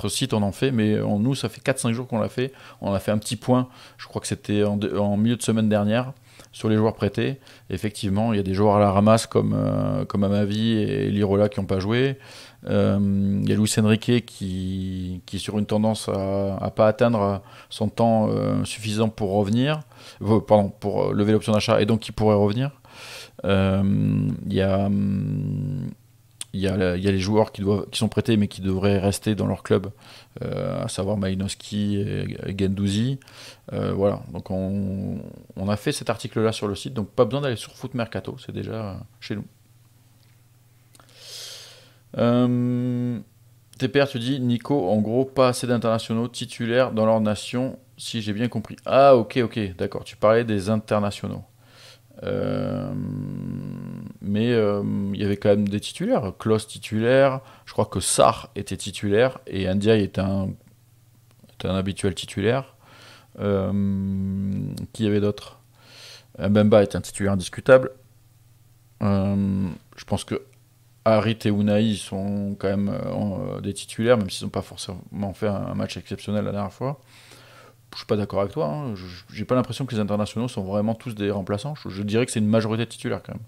euh, sites en ont fait, mais on, nous, ça fait 4-5 jours qu'on l'a fait. On a fait un petit point, je crois que c'était en, milieu de semaine dernière, sur les joueurs prêtés. effectivement, il y a des joueurs à la ramasse comme, euh, comme Amavi et Lirola qui n'ont pas joué. Il euh, y a Luis Enrique qui, est sur une tendance à ne pas atteindre son temps euh, suffisant pour revenir, euh, pour lever l'option d'achat et donc qui pourrait revenir. Il y a il mm, il y, les joueurs qui, doivent, qui sont prêtés mais qui devraient rester dans leur club, à savoir Malinowski et, Gendouzi. voilà, donc on, on, a fait cet article-là sur le site, donc pas besoin d'aller sur Foot Mercato, c'est déjà chez nous. Euh, TPR, tu dis, Nico, en gros, pas assez d'internationaux titulaires dans leur nation, si j'ai bien compris. Ah, ok, ok, d'accord, tu parlais des internationaux. Euh, mais euh, il y avait quand même des titulaires. Klaus titulaire, je crois que Sar était titulaire et India était un, habituel titulaire. qui y avait d'autres Mbemba était un titulaire indiscutable. je pense que Harit et Unai sont quand même euh, euh, des titulaires, même s'ils n'ont pas forcément fait un match exceptionnel la dernière fois. Je ne suis pas d'accord avec toi. Hein. J'ai pas l'impression que les internationaux sont vraiment tous des remplaçants. Je, dirais que c'est une majorité de titulaires quand même.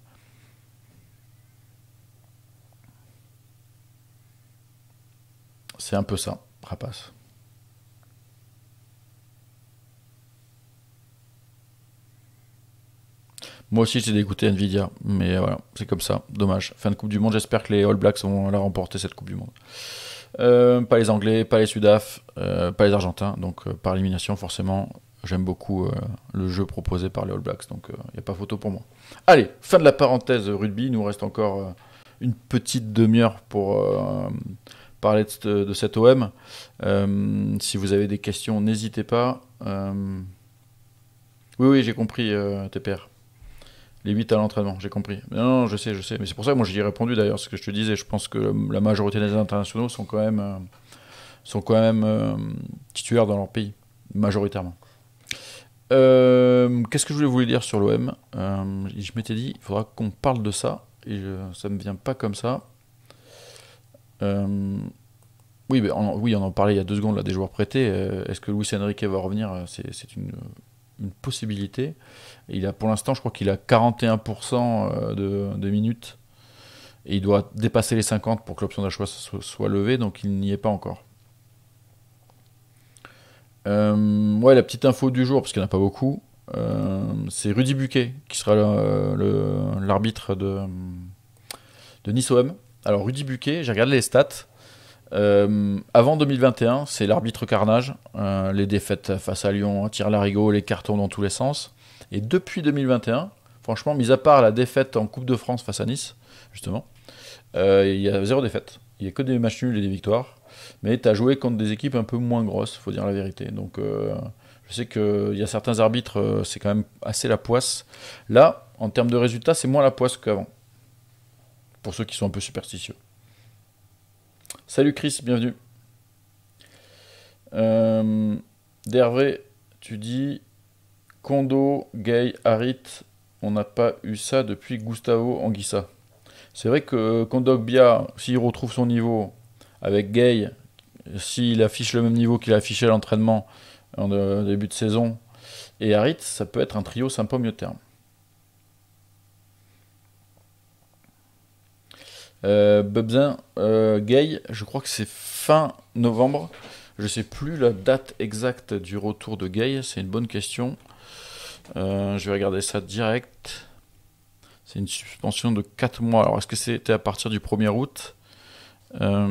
C'est un peu ça, rapace. Moi aussi, j'ai dégoûté Nvidia, mais voilà, c'est comme ça. Dommage. Fin de Coupe du Monde, j'espère que les All Blacks vont la remporter cette Coupe du Monde. Euh, pas les Anglais, pas les Sudaf, euh, pas les Argentins. Donc, euh, par élimination, forcément, j'aime beaucoup le jeu proposé par les All Blacks. Donc, il n'y a pas photo pour moi. Allez, fin de la parenthèse rugby. nous reste encore une petite demi-heure pour parler de, cet OM. si vous avez des questions, n'hésitez pas. Oui, oui, j'ai compris, TPR. Les 8 à l'entraînement, j'ai compris. Non, je sais, je sais. Mais c'est pour ça que moi j'y ai répondu d'ailleurs, ce que je te disais. Je pense que la majorité des internationaux sont quand même, euh, sont quand même euh, titulaires dans leur pays, majoritairement. Euh, qu'est-ce que je voulais vous dire sur l'OM Je m'étais dit, il faudra qu'on parle de ça, et ça ne me vient pas comme ça. Ben, oui, on, oui, en parlait il y a deux secondes là, des joueurs prêtés. Est-ce que Luis Enrique va revenir C'est une une possibilité. Il a, pour l'instant, je crois qu'il a 41% euh, de, minutes. Et il doit dépasser les 50 pour que l'option d'achat soit, soit levée, donc il n'y est pas encore. Euh, la petite info du jour, parce qu'il n'y en a pas beaucoup, euh, c'est Rudy Buquet qui sera l'arbitre de, de Nice OM. Alors, Rudy Buquet, j'ai regardé les stats. Euh, avant 2021, c'est l'arbitre carnage. Euh, les défaites face à Lyon, la hein, larigot, les cartons dans tous les sens. Et depuis 2021, franchement, mis à part la défaite en Coupe de France face à Nice, justement, euh, il y a zéro défaite. Il n'y a que des matchs nuls et des victoires. Mais tu as joué contre des équipes un peu moins grosses, faut dire la vérité. Donc je sais qu'il y a certains arbitres, c'est quand même assez la poisse. Là, en termes de résultats, c'est moins la poisse qu'avant. Pour ceux qui sont un peu superstitieux. Salut Chris, bienvenue. Euh, Dervé, tu dis Kondo, Gay, Harit, on n'a pas eu ça depuis Gustavo Anguissa. C'est vrai que Kondogbia, s'il retrouve son niveau avec Gay, s'il affiche le même niveau qu'il affiché à l'entraînement en euh, début de saison, et Harit, ça peut être un trio sympa au mieux terme. Euh, Bubzin euh, Gay, je crois que c'est fin novembre. Je ne sais plus la date exacte du retour de Gay, c'est une bonne question. Euh, je vais regarder ça direct. C'est une suspension de 4 mois. Alors, est-ce que c'était à partir du 1er août Je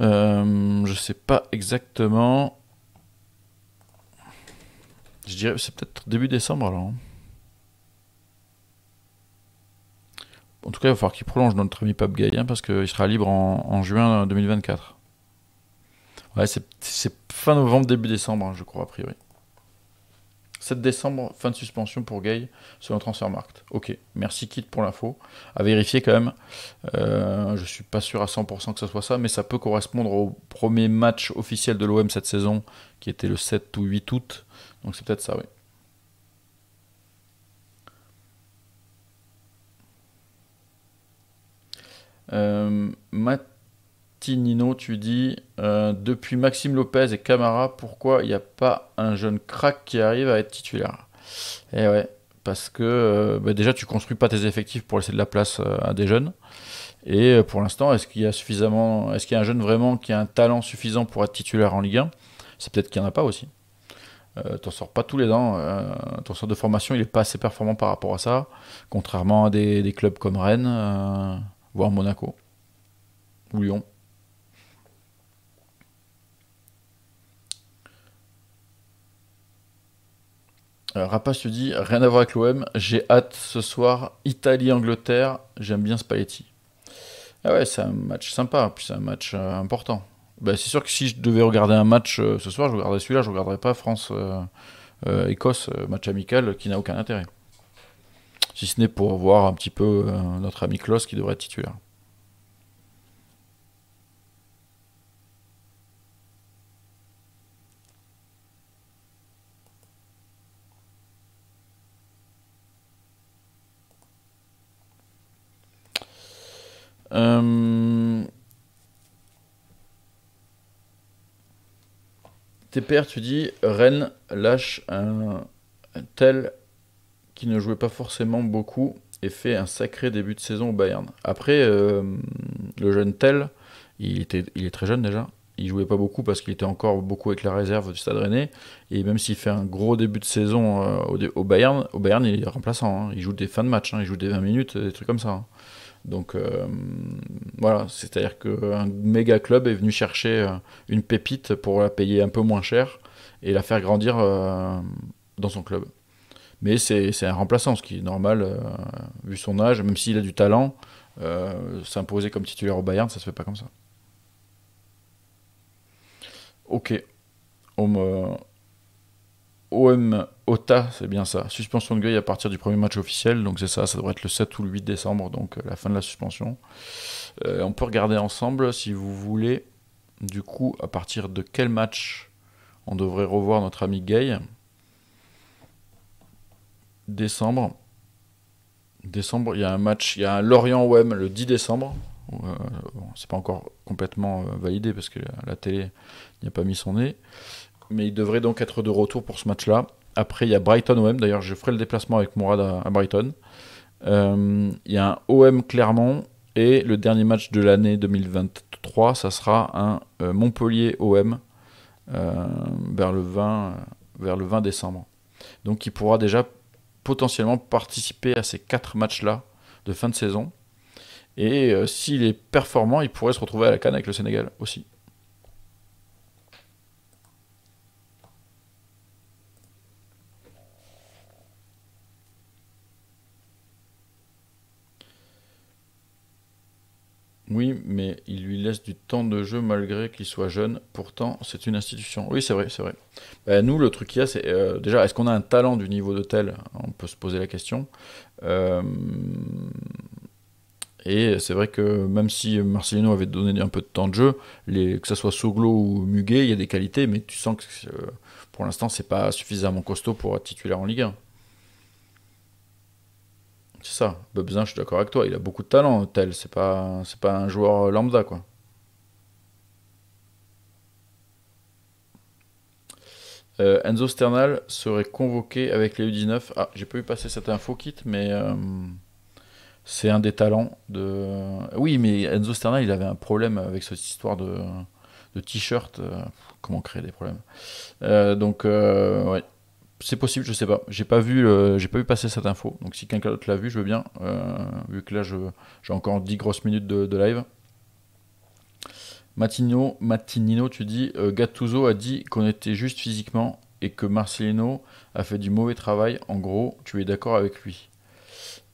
ne Je sais pas exactement. Je dirais, c'est peut-être début décembre alors. Hein. en tout cas, il va falloir qu'il prolonge notre ami Pape Gay, parce qu'il sera libre en, juin 2024. Ouais, c'est fin novembre, début décembre, hein, je crois, a priori. 7 décembre, fin de suspension pour Gay selon Transfermarkt. Ok, merci Kit pour l'info. À vérifier quand même. Euh, je ne suis pas sûr à 100% que ce soit ça, mais ça peut correspondre au premier match officiel de l'OM cette saison, qui était le 7 ou 8 août. Donc c'est peut-être ça, oui. Euh, Matinino, tu dis euh, depuis Maxime Lopez et Camara, pourquoi il n'y a pas un jeune crack qui arrive à être titulaire Eh ouais, parce que euh, bah déjà tu construis pas tes effectifs pour laisser de la place à des jeunes. Et pour l'instant, est-ce qu'il y a suffisamment, est-ce qu'il y a un jeune vraiment qui a un talent suffisant pour être titulaire en Ligue 1 C'est peut-être qu'il n'y en a pas aussi. t'en sors pas tous les ans. ton sort de formation, il est pas assez performant par rapport à ça, contrairement à des, clubs comme Rennes voire Monaco ou Lyon. Euh, Rapace se dit rien à voir avec l'OM, j'ai hâte ce soir, Italie-Angleterre, j'aime bien Spalletti. Ah ouais, c'est un match sympa, puis c'est un match euh, important. Bah, c'est sûr que si je devais regarder un match euh, ce soir, je regarderais celui-là, je ne regarderais pas France-Écosse, match amical qui n'a aucun intérêt si ce n'est pour voir un petit peu euh, notre ami Klaus qui devrait être titulaire. Euh... TPR, tu dis Rennes lâche un tel qui ne jouait pas forcément beaucoup et fait un sacré début de saison au Bayern. Après, euh, le jeune Tell, il, était, il est très jeune déjà, il jouait pas beaucoup parce qu'il était encore beaucoup avec la réserve du Stade Rennais. Et même s'il fait un gros début de saison euh, au, Bayern, au Bayern il est remplaçant. Hein. Il joue des fins de match, hein. il joue des 20 minutes, des trucs comme ça. Hein. Donc euh, voilà, c'est-à-dire qu'un méga club est venu chercher une pépite pour la payer un peu moins cher et la faire grandir dans son club mais c'est un remplaçant, ce qui est normal euh, vu son âge, même s'il a du talent, euh, s'imposer comme titulaire au Bayern, ça se fait pas comme ça. Ok. OM, euh, OTA, c'est bien ça. Suspension de Gueye à partir du premier match officiel, donc c'est ça, ça devrait être le 7 ou le 8 décembre, donc la fin de la suspension. on peut regarder ensemble si vous voulez, du coup, à partir de quel match on devrait revoir notre ami Gueye décembre. Décembre, il y a un match, il y a un Lorient-OM le 10 décembre. Euh, c'est pas encore complètement euh, validé parce que la télé n'y a pas mis son nez. Mais il devrait donc être de retour pour ce match-là. Après, il y a Brighton-OM. D'ailleurs, je ferai le déplacement avec Mourad à, Brighton. Euh, il y a un OM Clermont. Et le dernier match de l'année 2023, ça sera un Montpellier-OM vers, le 20, vers le 20 décembre. Donc, il pourra déjà potentiellement participer à ces quatre matchs-là de fin de saison. Et euh, s'il est performant, il pourrait se retrouver à la canne avec le Sénégal aussi. Oui, mais il lui laisse du temps de jeu malgré qu'il soit jeune. Pourtant, c'est une institution. Oui, c'est vrai, c'est vrai. Ben, nous, le truc qu'il y a, c'est euh, déjà, est-ce qu'on a un talent du niveau de tel On peut se poser la question. Euh, et c'est vrai que même si Marcelino avait donné un peu de temps de jeu, que ce soit Soglo ou Muguet, il y a des qualités, mais tu sens que euh, pour l'instant, c'est pas suffisamment costaud pour être titulaire en Ligue 1. C'est ça. Bobzin, je suis d'accord avec toi. Il a beaucoup de talent, tel. C'est pas, c'est pas un joueur lambda, quoi. Euh, Enzo Sternal serait convoqué avec les U19. Ah, j'ai pas eu passer cette info, kit, mais euh, c'est un des talents de. Oui, mais Enzo Sternal, il avait un problème avec cette histoire de, t-shirt. Euh, comment créer des problèmes Donc, ouais c'est possible, je sais pas. J'ai pas vu, euh, j'ai pas vu passer cette info. Donc si quelqu'un d'autre l'a vu, je veux bien. Euh, vu que là, j'ai encore 10 grosses minutes de, live. Matino, Matinino, tu dis, euh, Gattuso a dit qu'on était juste physiquement et que Marcelino a fait du mauvais travail. En gros, tu es d'accord avec lui.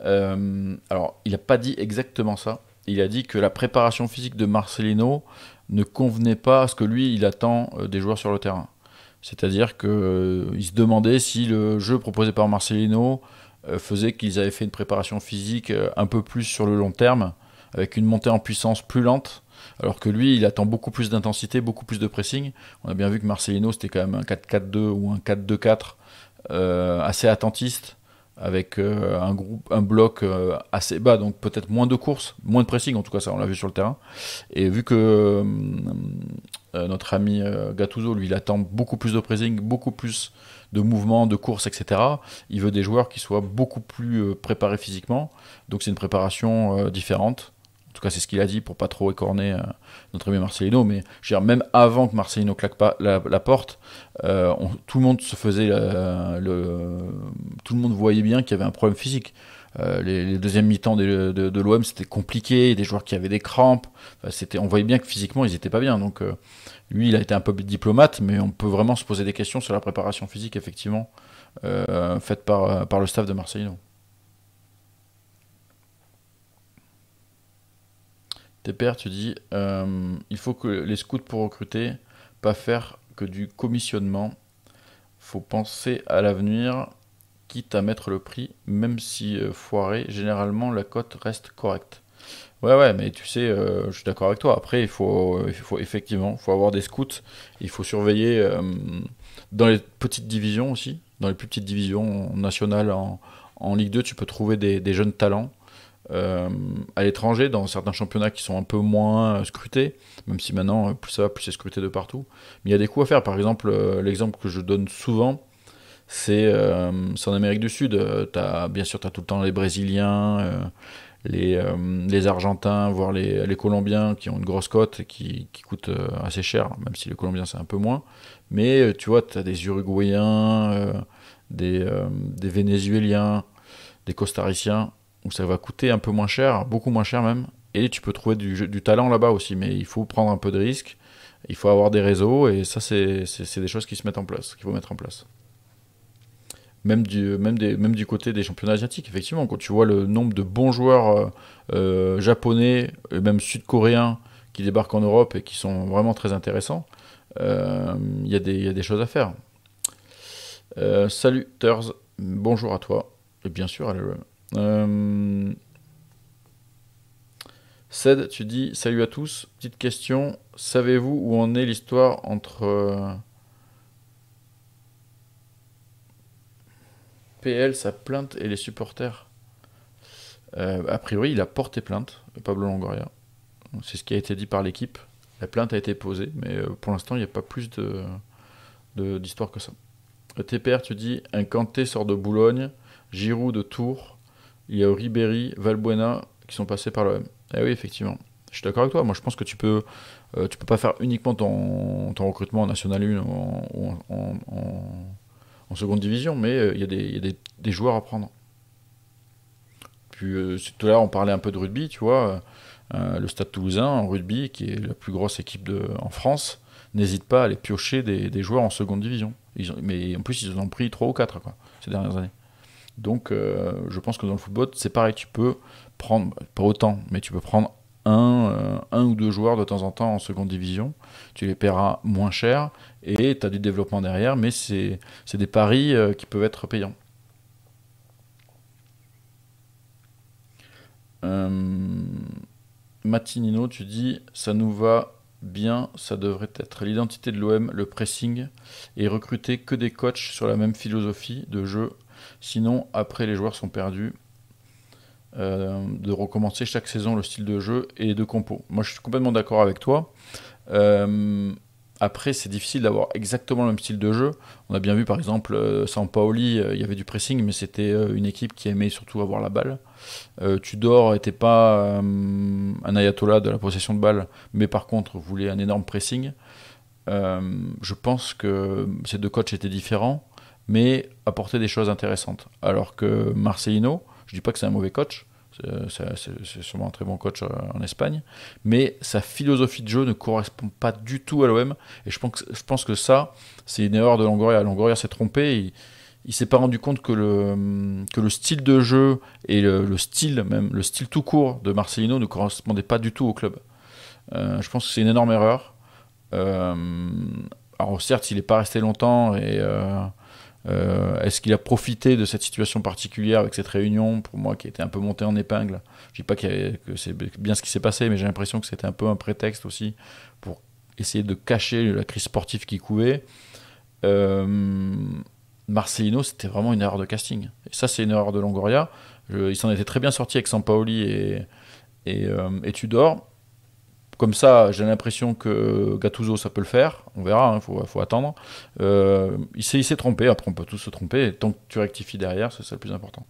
alors, il n'a pas dit exactement ça. Il a dit que la préparation physique de Marcelino ne convenait pas à ce que lui, il attend des joueurs sur le terrain. C'est-à-dire qu'ils euh, se demandaient si le jeu proposé par Marcelino euh, faisait qu'ils avaient fait une préparation physique euh, un peu plus sur le long terme, avec une montée en puissance plus lente, alors que lui, il attend beaucoup plus d'intensité, beaucoup plus de pressing. On a bien vu que Marcelino, c'était quand même un 4-4-2 ou un 4-2-4 assez attentiste, avec un, groupe, un bloc assez bas, donc peut-être moins de courses, moins de pressing, en tout cas ça on l'a vu sur le terrain. Et vu que euh, notre ami Gatuzo euh, Gattuso, lui, il attend beaucoup plus de pressing, beaucoup plus de mouvements, de courses, etc. Il veut des joueurs qui soient beaucoup plus euh, préparés physiquement. Donc c'est une préparation différente. En tout cas, c'est ce qu'il a dit pour pas trop écorner notre ami Marcelino. Mais même avant que Marcelino claque pas la, porte, tout le monde se faisait tout le monde voyait bien qu'il y avait un problème physique. Euh, les, deuxièmes mi-temps de, l'OM, c'était compliqué. Des joueurs qui avaient des crampes. c'était, on voyait bien que physiquement, ils n'étaient pas bien. Donc, euh, lui, il a été un peu diplomate, mais on peut vraiment se poser des questions sur la préparation physique, effectivement, euh, faite par, par le staff de Marseille TPR tu dis il faut que les scouts pour recruter, pas faire que du commissionnement. Faut penser à l'avenir quitte à mettre le prix, même si euh, foiré, généralement la cote reste correcte. Ouais, ouais, mais tu sais, euh, je suis d'accord avec toi. Après, il faut, euh, il faut effectivement, faut avoir des scouts. Il faut surveiller dans les petites divisions aussi, dans les plus petites divisions nationales en, en Ligue 2, tu peux trouver des, jeunes talents. à l'étranger, dans certains championnats qui sont un peu moins scrutés, même si maintenant, plus ça va, plus c'est scruté de partout. Mais il y a des coups à faire. Par exemple, l'exemple que je donne souvent, euh, c'est en Amérique du Sud. Euh, as, bien sûr, tu as tout le temps les Brésiliens, euh, les, les, Argentins, voire les, les, Colombiens qui ont une grosse cote et qui, qui coûtent assez cher, même si les Colombiens c'est un peu moins. Mais tu vois, tu as des Uruguayens, des, des, Vénézuéliens, des Costariciens, où ça va coûter un peu moins cher, beaucoup moins cher même. Et tu peux trouver du, du talent là-bas aussi, mais il faut prendre un peu de risque. Il faut avoir des réseaux et ça, c'est des choses qui se mettent en place, qu'il faut mettre en place même du, même, des, même du côté des championnats asiatiques, effectivement. Quand tu vois le nombre de bons joueurs euh, euh, japonais, et même sud-coréens, qui débarquent en Europe et qui sont vraiment très intéressants, euh, il y, a des choses à faire. salut Thurs, bonjour à toi. Et bien sûr, à euh, Ced, tu dis salut à tous. Petite question, savez-vous où en est l'histoire entre PL, sa plainte et les supporters. Euh, a priori, il a porté plainte, Pablo Longoria. C'est ce qui a été dit par l'équipe. La plainte a été posée, mais euh, pour l'instant, il n'y a pas plus d'histoire de, d'histoire que ça. Euh, TPR, tu dis, un Canté sort de Boulogne, Giroud de Tours, il y a Ribéry, Valbuena qui sont passés par l'OM. Eh oui, effectivement. Je suis d'accord avec toi. Moi, je pense que tu peux, tu peux pas faire uniquement ton, recrutement en National 1 ou en, en seconde division, mais euh, il y a, des, joueurs à prendre. Puis euh, tout à l'heure, on parlait un peu de rugby, tu vois. Euh, le Stade Toulousain en rugby, qui est la plus grosse équipe de, en France, n'hésite pas à aller piocher des, joueurs en seconde division. mais en plus, ils en ont pris trois ou quatre ces dernières années. Donc, je pense que dans le football, c'est pareil. Tu peux prendre, pas autant, mais tu peux prendre euh, un, ou deux joueurs de temps en temps en seconde division. Tu les paieras moins cher et tu as du développement derrière, mais c'est des paris euh, qui peuvent être payants. Euh, Matinino, tu dis, ça nous va bien, ça devrait être l'identité de l'OM, le pressing, et recruter que des coachs sur la même philosophie de jeu. Sinon, après, les joueurs sont perdus. Euh, de recommencer chaque saison le style de jeu et de compos Moi, je suis complètement d'accord avec toi. Euh, après, c'est difficile d'avoir exactement le même style de jeu. On a bien vu, par exemple, euh, sans Paoli, il y avait du pressing, mais c'était une équipe qui aimait surtout avoir la balle. Tudor n'était pas un ayatollah de la possession de balle, mais par contre voulait un énorme pressing. je pense que ces deux coachs étaient différents, mais apportaient des choses intéressantes. Alors que Marcelino, je ne dis pas que c'est un mauvais coach, c'est sûrement un très bon coach euh, en Espagne, mais sa philosophie de jeu ne correspond pas du tout à l'OM. Et je pense, que, ça, c'est une erreur de Longoria. Longoria s'est trompé. Il, ne s'est pas rendu compte que le, style de jeu et le, style même le style tout court de Marcelino ne correspondait pas du tout au club. Euh, je pense que c'est une énorme erreur. Euh, alors certes, il n'est pas resté longtemps et euh, est-ce qu'il a profité de cette situation particulière avec cette réunion, pour moi, qui était un peu montée en épingle Je dis pas que c'est bien ce qui s'est passé, mais j'ai l'impression que c'était un peu un prétexte aussi pour essayer de cacher la crise sportive qui couvait. Euh, Marcelino, c'était vraiment une erreur de casting. Et ça, c'est une erreur de Longoria. il s'en était très bien sorti avec Sampaoli et, et, euh, et Tudor. Comme ça, j'ai l'impression que Gattuso, ça peut le faire. On verra, il hein, faut, attendre. Euh, il s'est trompé, après on peut tous se tromper. tant que tu rectifies derrière, c'est ça le plus important.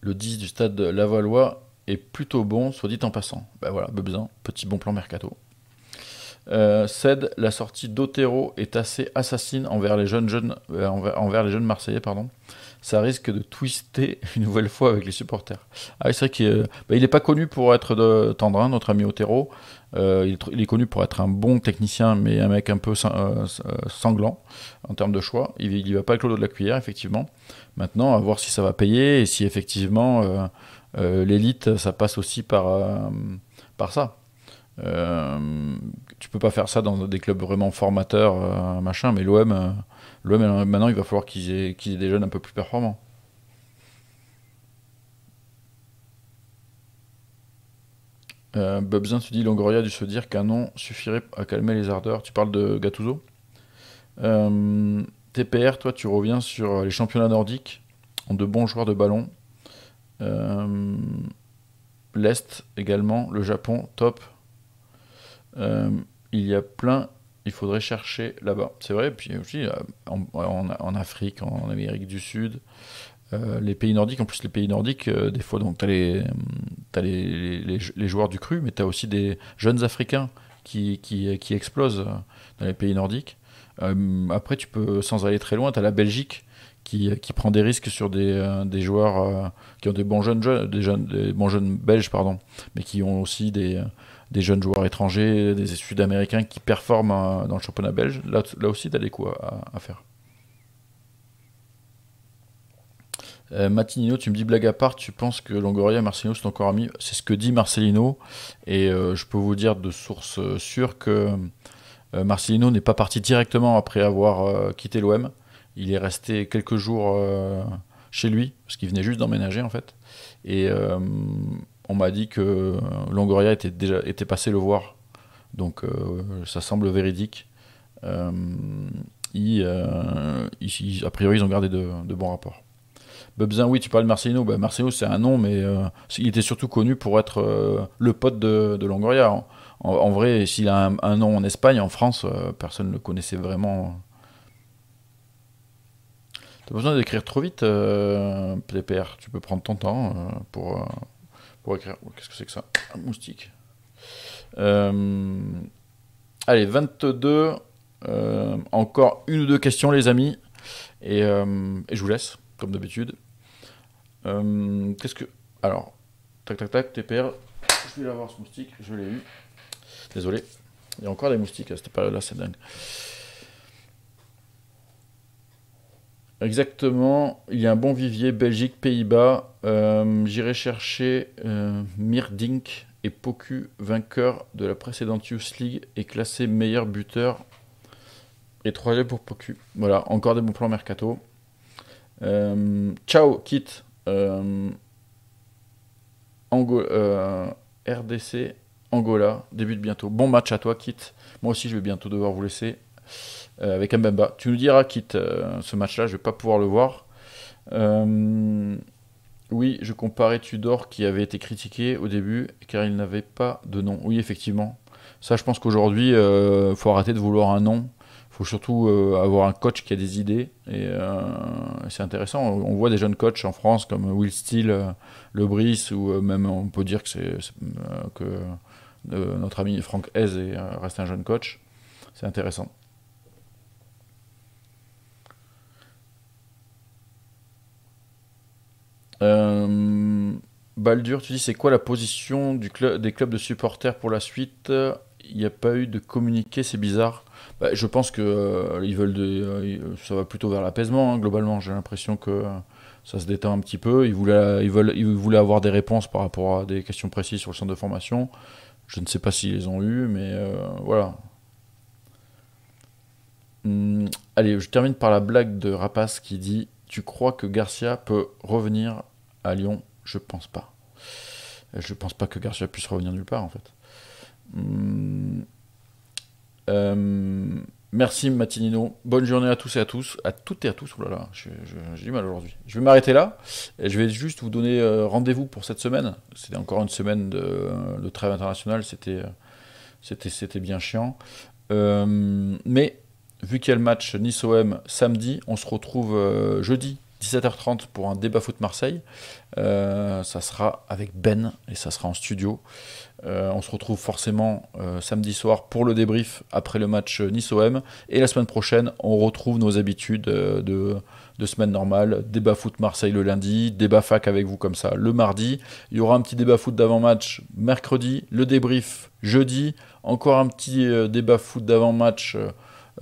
Le 10 du stade Lavallois est plutôt bon, soit dit en passant. Ben voilà, besoin, petit bon plan mercato. Euh, la sortie d'Otero est assez assassine envers les jeunes, euh, envers, les jeunes Marseillais, pardon ça risque de twister une nouvelle fois avec les supporters. Ah, c'est vrai qu'il n'est euh, bah, pas connu pour être de euh, tendre, hein, notre ami Otero. Euh, il, est, connu pour être un bon technicien, mais un mec un peu sanglant en termes de choix. Il n'y va pas avec de la cuillère, effectivement. Maintenant, à voir si ça va payer et si effectivement l'élite, ça passe aussi par, par ça. tu peux pas faire ça dans des clubs vraiment formateurs, machin, mais l'OM maintenant, il va falloir qu'ils aient, des jeunes un peu plus performants. Euh, Bubzin, se dit « Longoria a dû se dire qu'un nom suffirait à calmer les ardeurs. Tu parles de Gattuso euh, TPR, toi, tu reviens sur les championnats nordiques ont de bons joueurs de ballon. Euh, L'Est également, le Japon, top. il y a plein il faudrait chercher là-bas. C'est vrai, puis aussi euh, en, Afrique, en Amérique du Sud, euh, les pays nordiques, en plus les pays nordiques, euh, des fois, donc tu as, les, les, les, joueurs du cru, mais tu as aussi des jeunes Africains qui, qui, qui explosent dans les pays nordiques. après, tu peux, sans aller très loin, tu as la Belgique qui, qui, prend des risques sur des, des joueurs qui ont des bons jeunes, des jeunes, des bons jeunes belges, pardon, mais qui ont aussi des des jeunes joueurs étrangers, des Sud-Américains qui performent euh, dans le championnat belge. Là, là aussi, tu as des coups à, faire. Euh, Matinino, tu me dis blague à part, tu penses que Longoria et Marcelino sont encore amis C'est ce que dit Marcelino, et euh, je peux vous dire de source sûre que Marcelino n'est pas parti directement après avoir quitté l'OM. Il est resté quelques jours chez lui, parce qu'il venait juste d'emménager en fait. Et on m'a dit que euh, Longoria était déjà passé le voir, donc euh, ça semble véridique. Euh, a priori, ils ont gardé de, bons rapports. Bubzin, oui, tu parles de Marcelino. Bah, Marcelino, c'est un nom, mais il était surtout connu pour être le pote de, Longoria. En, vrai, s'il a un, nom en Espagne, en France, personne ne le connaissait vraiment. T'as besoin d'écrire trop vite, euh, Tu peux prendre ton temps pour, pour écrire. Qu'est-ce que c'est que ça Un moustique. Euh, allez, 22. Euh, encore une ou deux questions, les amis. Et, euh, je vous laisse, comme d'habitude. Qu'est-ce que. Alors, tac, tac, tac, TPR. Je vais avoir ce moustique, je l'ai eu. Désolé. Il y a encore des moustiques à cette période-là, c'est dingue. Exactement, il y a un bon vivier, Belgique, Pays-Bas. Euh, j'irai chercher euh, Myrdink et Poku, vainqueur de la précédente Youth League et classé meilleur buteur. Et troisième pour Poku. Voilà, encore des bons plans mercato. Euh, ciao, Kit. RDC, Angola, débute bientôt. Bon match à toi, Kit. Moi aussi, je vais bientôt devoir vous laisser. Euh, avec Mbemba. Tu nous diras, quitte euh, ce match-là, je vais pas pouvoir le voir. Euh, oui, je comparais Tudor qui avait été critiqué au début car il n'avait pas de nom. Oui, effectivement. Ça, je pense qu'aujourd'hui, il faut arrêter de vouloir un nom. Il faut surtout avoir un coach qui a des idées. Et c'est intéressant. On voit des jeunes coachs en France comme Will Steele, Le Brice, ou même on peut dire que, notre ami Franck Hez est, reste un jeune coach. C'est intéressant. Euh, Baldur, tu dis c'est quoi la position des clubs de supporters pour la suite Il n'y a pas eu de communiqué, c'est bizarre. Bah, je pense que euh, ils veulent euh, ça va plutôt vers l'apaisement hein, globalement. J'ai l'impression que ça se détend un petit peu. Ils voulaient, avoir des réponses par rapport à des questions précises sur le centre de formation. Je ne sais pas s'ils les ont eues, mais voilà. Hum, allez, je termine par la blague de Rapace qui dit Tu crois que Garcia peut revenir à Lyon, je pense pas. Je pense pas que Garcia puisse revenir nulle part en fait. Hmm. Euh, merci Matinino. Bonne journée à tous et à tous. À toutes et à tous. Voilà, j'ai du mal aujourd'hui. Je vais m'arrêter là. Et je vais juste vous donner euh, rendez-vous pour cette semaine. C'était encore une semaine de, de trêve international. Euh, c'était bien chiant. mais vu qu'il y a le match Nice-OM samedi, on se retrouve jeudi 17h30 pour un débat foot Marseille. Euh, ça sera avec Ben et ça sera en studio. Euh, on se retrouve forcément euh, samedi soir pour le débrief après le match Nice-OM. Et la semaine prochaine, on retrouve nos habitudes de, de, semaine normale. Débat foot Marseille le lundi, débat fac avec vous comme ça le mardi. Il y aura un petit débat foot d'avant-match mercredi, le débrief jeudi, encore un petit débat foot d'avant-match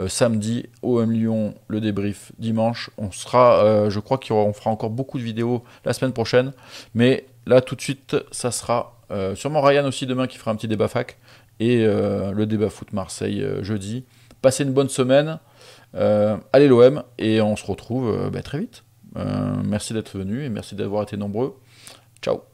euh, samedi, OM Lyon, le débrief dimanche. On sera, euh, je crois qu'on fera encore beaucoup de vidéos la semaine prochaine. Mais là, tout de suite, ça sera euh, sûrement Ryan aussi demain qui fera un petit débat fac. Et le débat foot Marseille jeudi. Passez une bonne semaine. allez l'OM. Et on se retrouve bah, très vite. merci d'être venu et merci d'avoir été nombreux. Ciao